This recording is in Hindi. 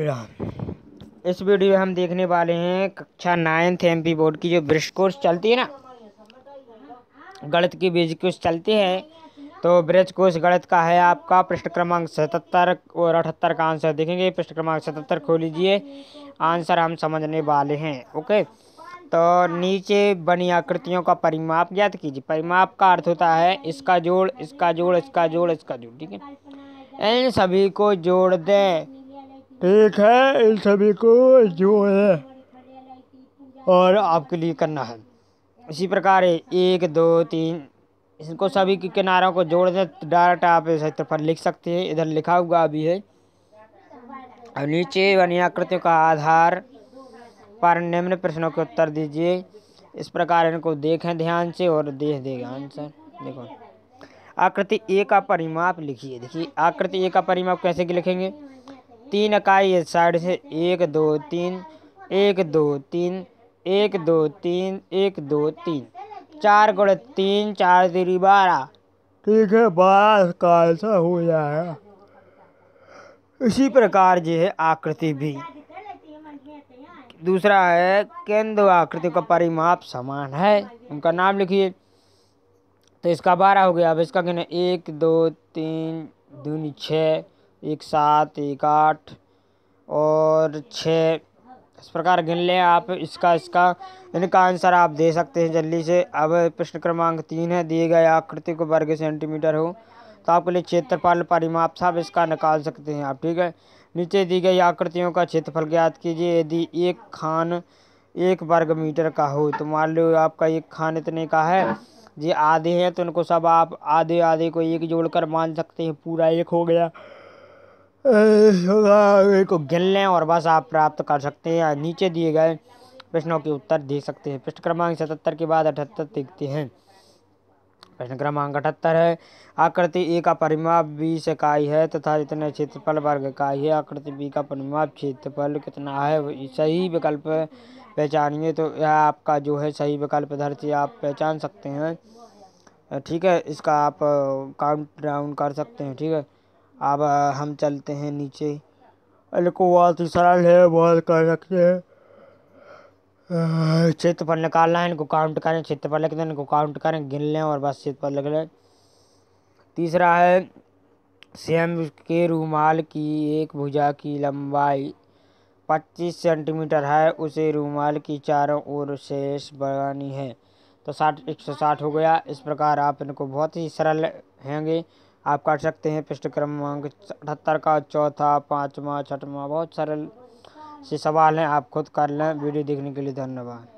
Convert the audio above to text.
इस वीडियो में हम देखने वाले हैं कक्षा नाइन्थ एम पी बोर्ड की जो ब्रश कोर्स चलती है ना गणित की बीज कोर्स चलती है तो ब्रज कोर्स गणित का है आपका पृष्ठ क्रमांक सतहत्तर और अठहत्तर का आंसर देखेंगे पृष्ठ क्रमांक सतहत्तर खोल लीजिए आंसर हम समझने वाले हैं ओके तो नीचे बनी आकृतियों का परिमाप ज्ञात कीजिए परिमाप का अर्थ होता है इसका जोड़ इसका जोड़ इसका जोड़ इसका जोड़ ठीक है इन सभी को जोड़ दें ठीक है इन सभी को जो है और आपके लिए करना है इसी प्रकार एक दो तीन इनको सभी के किनारों को जोड़ दें तो डायरेक्ट आप इस पर लिख सकते हैं इधर लिखा हुआ अभी है और नीचे वनी आकृतियों का आधार पर निम्न प्रश्नों के उत्तर दीजिए इस प्रकार इनको देखें ध्यान से और दे देगा आंसर देखो आकृति ए का परिमाप लिखिए देखिए आकृति ए का परिमाप कैसे लिखेंगे तीन इकाई इस साइड से एक दो तीन एक दो तीन एक दो तीन एक दो तीन चार गुड़े तीन चार तीन बारह ठीक है बारह का ऐसा हो जाएगा इसी प्रकार जो है आकृति भी दूसरा है केंद्र आकृति का परिमाप समान है उनका नाम लिखिए तो इसका बारह हो गया अब इसका कहना एक दो तीन दूनी छः एक सात एक आठ और छः इस प्रकार गिन लें आप इसका इसका इनका आंसर आप दे सकते हैं जल्दी से अब प्रश्न क्रमांक तीन है दिए गए आकृति को वर्ग सेंटीमीटर हो तो आपके लिए क्षेत्रफल परिमाप साहब इसका निकाल सकते हैं आप ठीक है नीचे दी गई आकृतियों का क्षेत्रफल ज्ञात कीजिए यदि एक खान एक वर्ग मीटर का हो तो मान लो आपका एक खान इतने का है ये आधे हैं तो इनको सब आप आधे आधे को एक जोड़कर मान सकते हैं पूरा एक हो गया को गिन लें और बस आप प्राप्त कर सकते हैं नीचे दिए गए प्रश्नों के उत्तर दे सकते हैं पृष्ठ क्रमांक सतहत्तर के बाद अठहत्तर देखते हैं प्रश्न क्रमांक अठहत्तर है आकृति ए का परिमाप बीस इकाई है तथा इतने क्षेत्रफल वर्ग का ही है आकृति बी का परिमाप क्षेत्रफल कितना है सही विकल्प पहचानिए तो यह आपका जो है सही विकल्प धरती आप पहचान सकते हैं ठीक है इसका आप काउंट डाउन कर सकते हैं ठीक है अब हम चलते हैं नीचे इनको बहुत ही सरल है बहुत कर सकते हैं पर निकालना है इनको काउंट करें पर लगते हैं इनको काउंट करें गिन लें और बस पर लग लें तीसरा है सेम के रूमाल की एक भुजा की लंबाई 25 सेंटीमीटर है उसे रूमाल की चारों ओर शेष बनानी है तो साठ एक सौ साठ हो गया इस प्रकार आप इनको बहुत ही सरल हैंगे आप काट सकते हैं पृष्ठ क्रमांक अठहत्तर का चौथा पाँचवा छठवा बहुत सारे से सवाल हैं आप खुद कर लें वीडियो देखने के लिए धन्यवाद